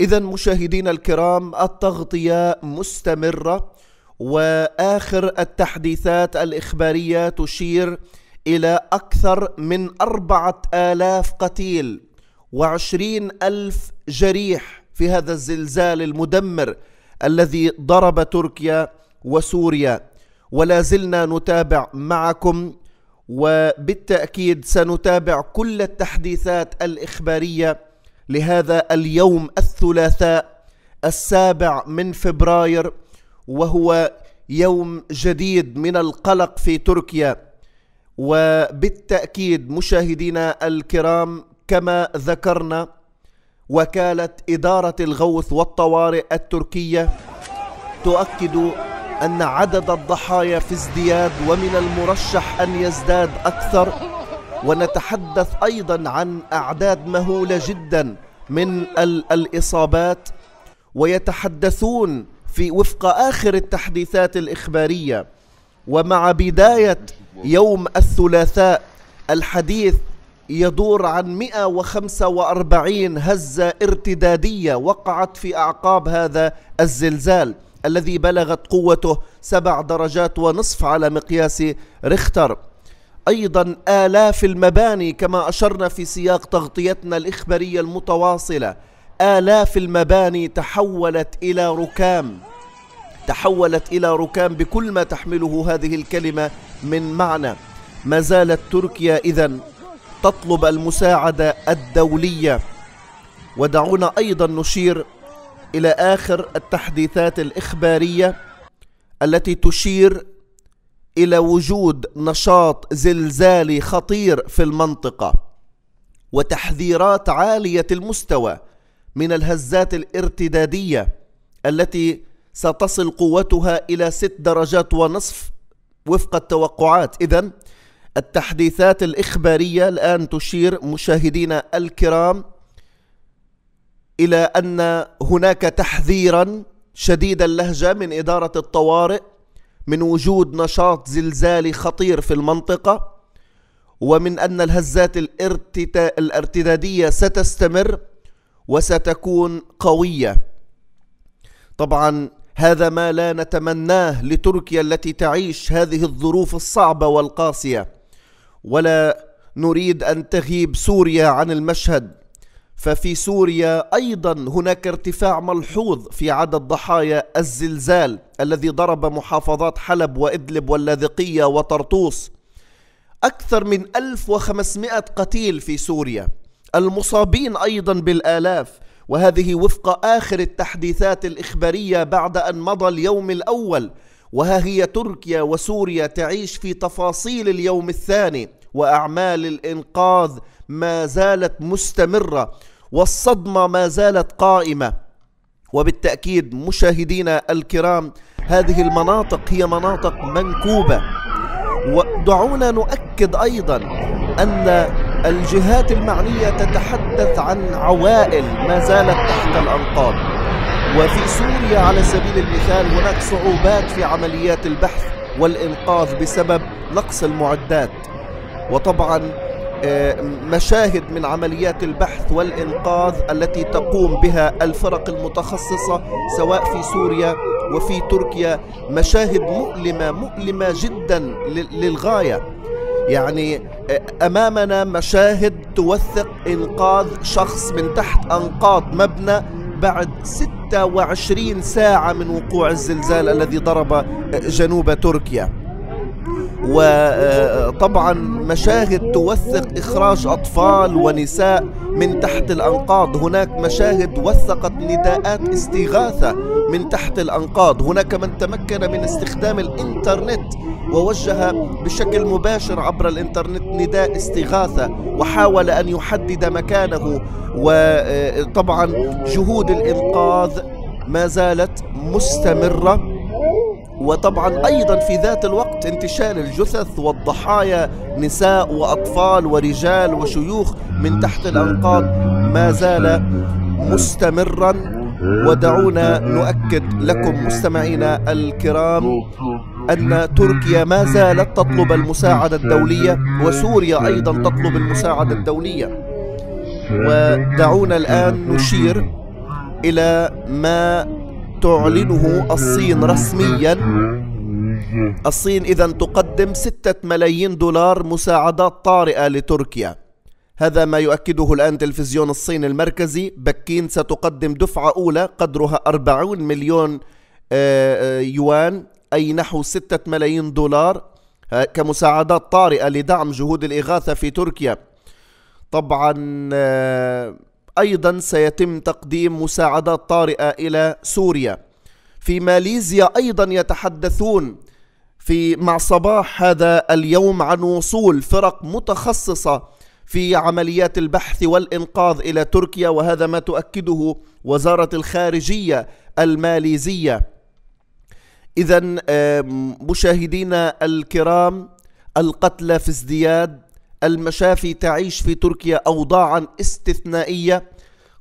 إذا مشاهدينا الكرام التغطية مستمرة وآخر التحديثات الإخبارية تشير إلى أكثر من أربعة آلاف قتيل وعشرين ألف جريح في هذا الزلزال المدمر الذي ضرب تركيا وسوريا ولا زلنا نتابع معكم وبالتأكيد سنتابع كل التحديثات الإخبارية لهذا اليوم الثلاثاء السابع من فبراير وهو يوم جديد من القلق في تركيا وبالتاكيد مشاهدينا الكرام كما ذكرنا وكاله اداره الغوث والطوارئ التركيه تؤكد ان عدد الضحايا في ازدياد ومن المرشح ان يزداد اكثر ونتحدث ايضا عن اعداد مهوله جدا من الاصابات ويتحدثون في وفق اخر التحديثات الاخباريه ومع بدايه يوم الثلاثاء الحديث يدور عن 145 هزه ارتداديه وقعت في اعقاب هذا الزلزال الذي بلغت قوته سبع درجات ونصف على مقياس ريختر أيضا آلاف المباني كما أشرنا في سياق تغطيتنا الإخبارية المتواصلة آلاف المباني تحولت إلى ركام تحولت إلى ركام بكل ما تحمله هذه الكلمة من معنى ما زالت تركيا إذا تطلب المساعدة الدولية ودعونا أيضا نشير إلى آخر التحديثات الإخبارية التي تشير إلى وجود نشاط زلزالي خطير في المنطقة وتحذيرات عالية المستوى من الهزات الارتدادية التي ستصل قوتها إلى ست درجات ونصف وفق التوقعات إذا التحديثات الإخبارية الآن تشير مشاهدينا الكرام إلى أن هناك تحذيرا شديد اللهجة من إدارة الطوارئ من وجود نشاط زلزالي خطير في المنطقة ومن أن الهزات الارتدادية ستستمر وستكون قوية طبعا هذا ما لا نتمناه لتركيا التي تعيش هذه الظروف الصعبة والقاسية ولا نريد أن تغيب سوريا عن المشهد ففي سوريا ايضا هناك ارتفاع ملحوظ في عدد ضحايا الزلزال الذي ضرب محافظات حلب وادلب واللاذقيه وطرطوس اكثر من 1500 قتيل في سوريا المصابين ايضا بالالاف وهذه وفق اخر التحديثات الاخباريه بعد ان مضى اليوم الاول وها هي تركيا وسوريا تعيش في تفاصيل اليوم الثاني واعمال الانقاذ ما زالت مستمرة والصدمة ما زالت قائمة وبالتأكيد مشاهدينا الكرام هذه المناطق هي مناطق منكوبة ودعونا نؤكد أيضا أن الجهات المعنية تتحدث عن عوائل ما زالت تحت الأنقاض وفي سوريا على سبيل المثال هناك صعوبات في عمليات البحث والإنقاذ بسبب نقص المعدات وطبعا آه، مشاهد من عمليات البحث والإنقاذ التي تقوم بها الفرق المتخصصة سواء في سوريا وفي تركيا مشاهد مؤلمة مؤلمة جدا للغاية يعني آه، أمامنا مشاهد توثق إنقاذ شخص من تحت أنقاض مبنى بعد 26 ساعة من وقوع الزلزال الذي ضرب آه، جنوب تركيا وطبعا مشاهد توثق إخراج أطفال ونساء من تحت الأنقاض هناك مشاهد وثقت نداءات استغاثة من تحت الأنقاض هناك من تمكن من استخدام الإنترنت ووجه بشكل مباشر عبر الإنترنت نداء استغاثة وحاول أن يحدد مكانه وطبعا جهود الإنقاذ ما زالت مستمرة وطبعا أيضا في ذات الوقت انتشال الجثث والضحايا نساء وأطفال ورجال وشيوخ من تحت الأنقاض ما زال مستمرا ودعونا نؤكد لكم مستمعينا الكرام أن تركيا ما زالت تطلب المساعدة الدولية وسوريا أيضا تطلب المساعدة الدولية ودعونا الآن نشير إلى ما تعلنه الصين رسميا الصين إذا تقدم ستة ملايين دولار مساعدات طارئة لتركيا هذا ما يؤكده الآن تلفزيون الصين المركزي بكين ستقدم دفعة أولى قدرها 40 مليون آه، آه، يوان أي نحو 6 ملايين دولار آه، كمساعدات طارئة لدعم جهود الإغاثة في تركيا طبعا أيضا سيتم تقديم مساعدات طارئة إلى سوريا في ماليزيا أيضا يتحدثون في مع صباح هذا اليوم عن وصول فرق متخصصة في عمليات البحث والإنقاذ إلى تركيا وهذا ما تؤكده وزارة الخارجية الماليزية إذا مشاهدينا الكرام القتلى في ازدياد المشافي تعيش في تركيا أوضاعا استثنائية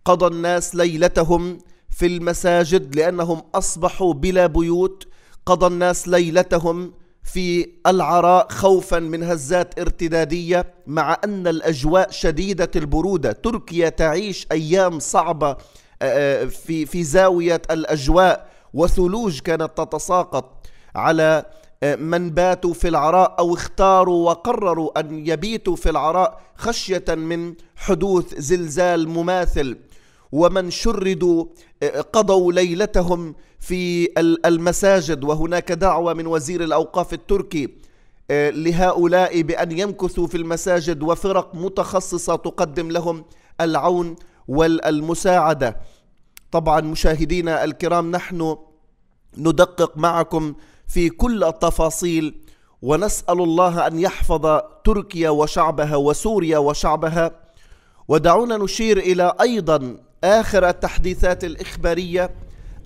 قضى الناس ليلتهم في المساجد لأنهم أصبحوا بلا بيوت قضى الناس ليلتهم في العراء خوفا من هزات ارتدادية مع أن الأجواء شديدة البرودة تركيا تعيش أيام صعبة آه، آه، في في زاوية الأجواء وثلوج كانت تتساقط على آه، من باتوا في العراء أو اختاروا وقرروا أن يبيتوا في العراء خشية من حدوث زلزال مماثل ومن شردوا آه، قضوا ليلتهم في المساجد وهناك دعوة من وزير الأوقاف التركي آه، لهؤلاء بأن يمكثوا في المساجد وفرق متخصصة تقدم لهم العون والمساعدة طبعا مشاهدينا الكرام نحن ندقق معكم في كل التفاصيل ونسأل الله أن يحفظ تركيا وشعبها وسوريا وشعبها ودعونا نشير إلى أيضا آخر التحديثات الإخبارية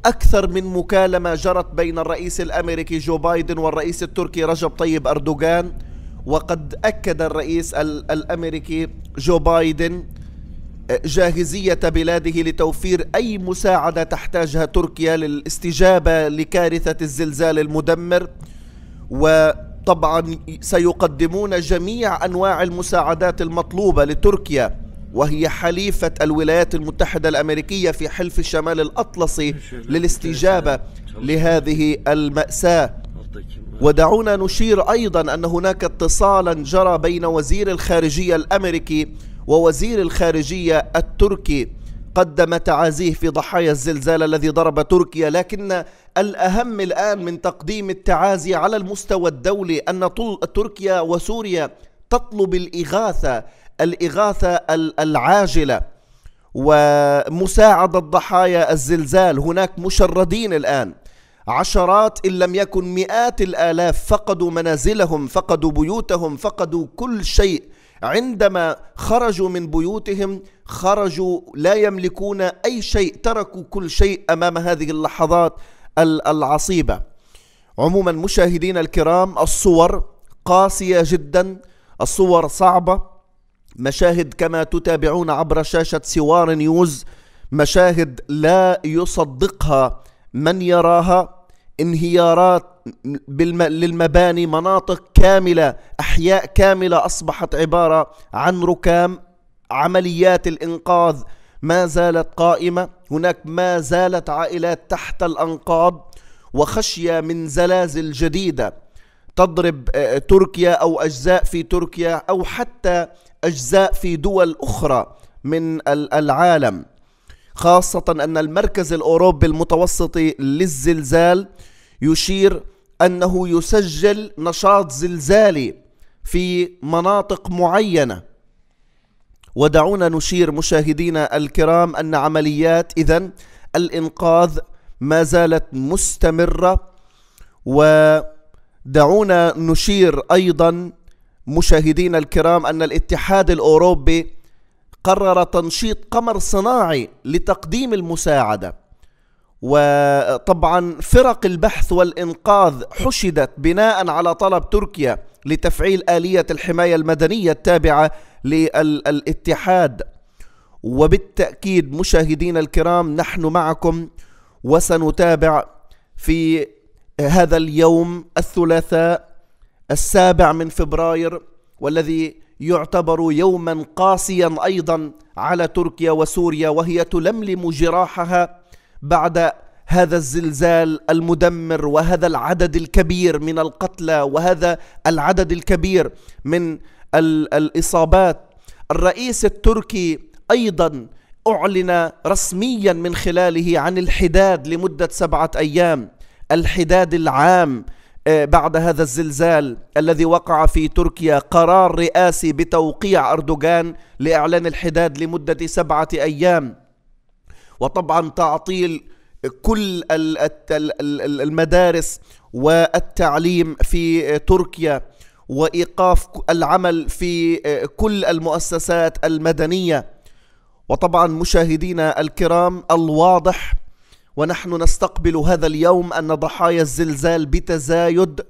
أكثر من مكالمة جرت بين الرئيس الأمريكي جو بايدن والرئيس التركي رجب طيب أردوغان وقد أكد الرئيس الأمريكي جو بايدن جاهزية بلاده لتوفير أي مساعدة تحتاجها تركيا للاستجابة لكارثة الزلزال المدمر وطبعا سيقدمون جميع أنواع المساعدات المطلوبة لتركيا وهي حليفة الولايات المتحدة الأمريكية في حلف الشمال الأطلسي للاستجابة لهذه المأساة ودعونا نشير أيضا أن هناك اتصالا جرى بين وزير الخارجية الأمريكي ووزير الخارجية التركي قدم تعازيه في ضحايا الزلزال الذي ضرب تركيا لكن الأهم الآن من تقديم التعازي على المستوى الدولي أن تركيا وسوريا تطلب الإغاثة الإغاثة العاجلة ومساعدة ضحايا الزلزال هناك مشردين الآن عشرات إن لم يكن مئات الآلاف فقدوا منازلهم فقدوا بيوتهم فقدوا كل شيء عندما خرجوا من بيوتهم خرجوا لا يملكون اي شيء تركوا كل شيء امام هذه اللحظات العصيبه عموما مشاهدينا الكرام الصور قاسيه جدا الصور صعبه مشاهد كما تتابعون عبر شاشه سوار نيوز مشاهد لا يصدقها من يراها انهيارات بالم... للمباني مناطق كاملة أحياء كاملة أصبحت عبارة عن ركام عمليات الإنقاذ ما زالت قائمة هناك ما زالت عائلات تحت الأنقاض وخشية من زلازل جديدة تضرب آه، تركيا أو أجزاء في تركيا أو حتى أجزاء في دول أخرى من العالم خاصة أن المركز الأوروبي المتوسطي للزلزال يشير أنه يسجل نشاط زلزالي في مناطق معينة ودعونا نشير مشاهدينا الكرام أن عمليات إذا الإنقاذ ما زالت مستمرة ودعونا نشير أيضا مشاهدينا الكرام أن الاتحاد الأوروبي قرر تنشيط قمر صناعي لتقديم المساعدة وطبعا فرق البحث والإنقاذ حشدت بناء على طلب تركيا لتفعيل آلية الحماية المدنية التابعة للاتحاد وبالتأكيد مشاهدين الكرام نحن معكم وسنتابع في هذا اليوم الثلاثاء السابع من فبراير والذي يعتبر يوما قاسيا أيضا على تركيا وسوريا وهي تلملم جراحها بعد هذا الزلزال المدمر وهذا العدد الكبير من القتلى وهذا العدد الكبير من الاصابات الرئيس التركي ايضا اعلن رسميا من خلاله عن الحداد لمده سبعه ايام الحداد العام آه، بعد هذا الزلزال الذي وقع في تركيا قرار رئاسي بتوقيع أردوغان لإعلان الحداد لمدة سبعة أيام وطبعا تعطيل كل المدارس والتعليم في تركيا وايقاف العمل في آه، كل المؤسسات المدنيه وطبعا مشاهدينا الكرام الواضح ونحن نستقبل هذا اليوم ان ضحايا الزلزال بتزايد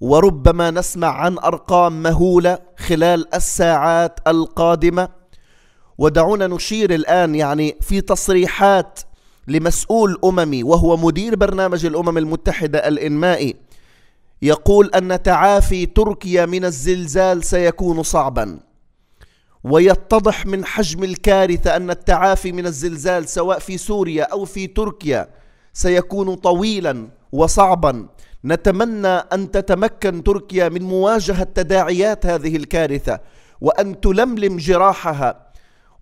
وربما نسمع عن ارقام مهوله خلال الساعات القادمه ودعونا نشير الآن يعني في تصريحات لمسؤول أممي وهو مدير برنامج الأمم المتحدة الإنمائي يقول أن تعافي تركيا من الزلزال سيكون صعبا ويتضح من حجم الكارثة أن التعافي من الزلزال سواء في سوريا أو في تركيا سيكون طويلا وصعبا نتمنى أن تتمكن تركيا من مواجهة تداعيات هذه الكارثة وأن تلملم جراحها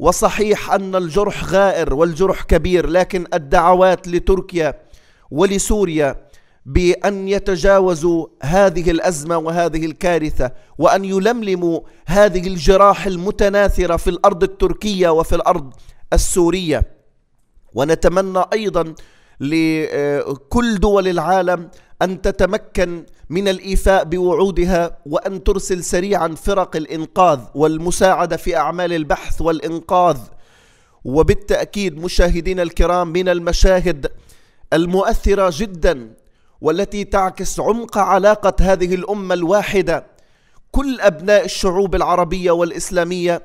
وصحيح أن الجرح غائر والجرح كبير لكن الدعوات لتركيا ولسوريا بأن يتجاوزوا هذه الأزمة وهذه الكارثة وأن يلملموا هذه الجراح المتناثرة في الأرض التركية وفي الأرض السورية ونتمنى أيضا لكل دول العالم أن تتمكن من الإيفاء بوعودها وأن ترسل سريعا فرق الإنقاذ والمساعدة في أعمال البحث والإنقاذ وبالتأكيد مشاهدين الكرام من المشاهد المؤثرة جدا والتي تعكس عمق علاقة هذه الأمة الواحدة كل أبناء الشعوب العربية والإسلامية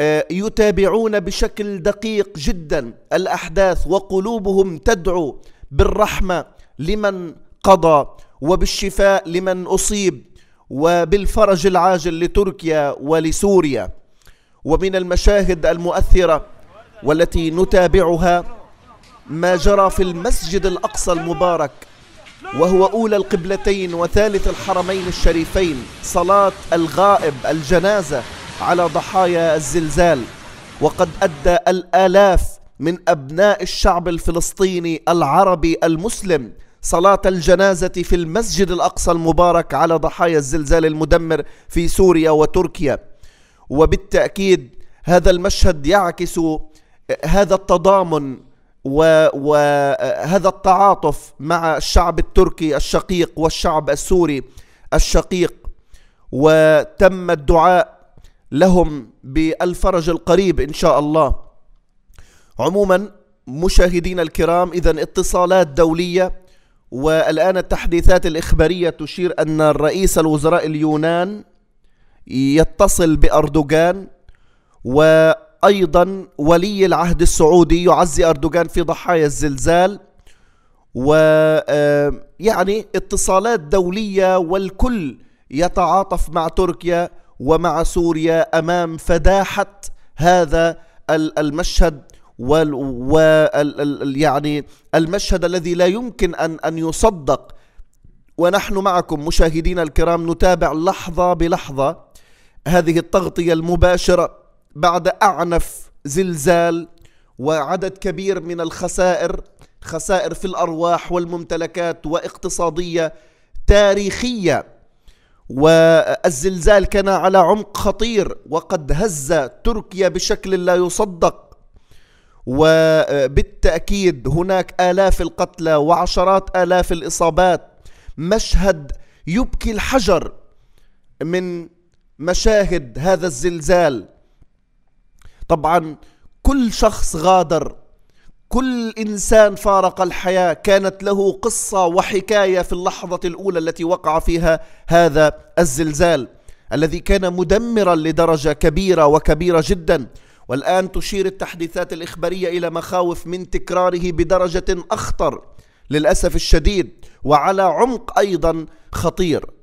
آه، يتابعون بشكل دقيق جدا الأحداث وقلوبهم تدعو بالرحمة لمن قضى وبالشفاء لمن أصيب وبالفرج العاجل لتركيا ولسوريا ومن المشاهد المؤثرة والتي نتابعها ما جرى في المسجد الأقصى المبارك وهو أولى القبلتين وثالث الحرمين الشريفين صلاة الغائب الجنازة على ضحايا الزلزال وقد أدى الآلاف من أبناء الشعب الفلسطيني العربي المسلم صلاة الجنازة في المسجد الأقصى المبارك على ضحايا الزلزال المدمر في سوريا وتركيا وبالتأكيد هذا المشهد يعكس هذا التضامن وهذا التعاطف مع الشعب التركي الشقيق والشعب السوري الشقيق وتم الدعاء لهم بالفرج القريب ان شاء الله. عموما مشاهدينا الكرام اذا اتصالات دوليه والآن التحديثات الإخبارية تشير أن الرئيس الوزراء اليونان يتصل بأردوغان وأيضا ولي العهد السعودي يعزي أردوغان في ضحايا الزلزال ويعني آه، اتصالات دولية والكل يتعاطف مع تركيا ومع سوريا أمام فداحة هذا المشهد وال, وال يعني المشهد الذي لا يمكن أن, أن يصدق ونحن معكم مشاهدينا الكرام نتابع لحظة بلحظة هذه التغطية المباشرة بعد أعنف زلزال وعدد كبير من الخسائر خسائر في الأرواح والممتلكات واقتصادية تاريخية والزلزال كان على عمق خطير وقد هز تركيا بشكل لا يصدق وبالتأكيد هناك آلاف القتلى وعشرات آلاف الإصابات مشهد يبكي الحجر من مشاهد هذا الزلزال طبعا كل شخص غادر كل انسان فارق الحياه كانت له قصه وحكايه في اللحظه الاولى التي وقع فيها هذا الزلزال الذي كان مدمرا لدرجه كبيره وكبيره جدا والآن تشير التحديثات الإخبارية إلى مخاوف من تكراره بدرجة أخطر للأسف الشديد وعلى عمق أيضا خطير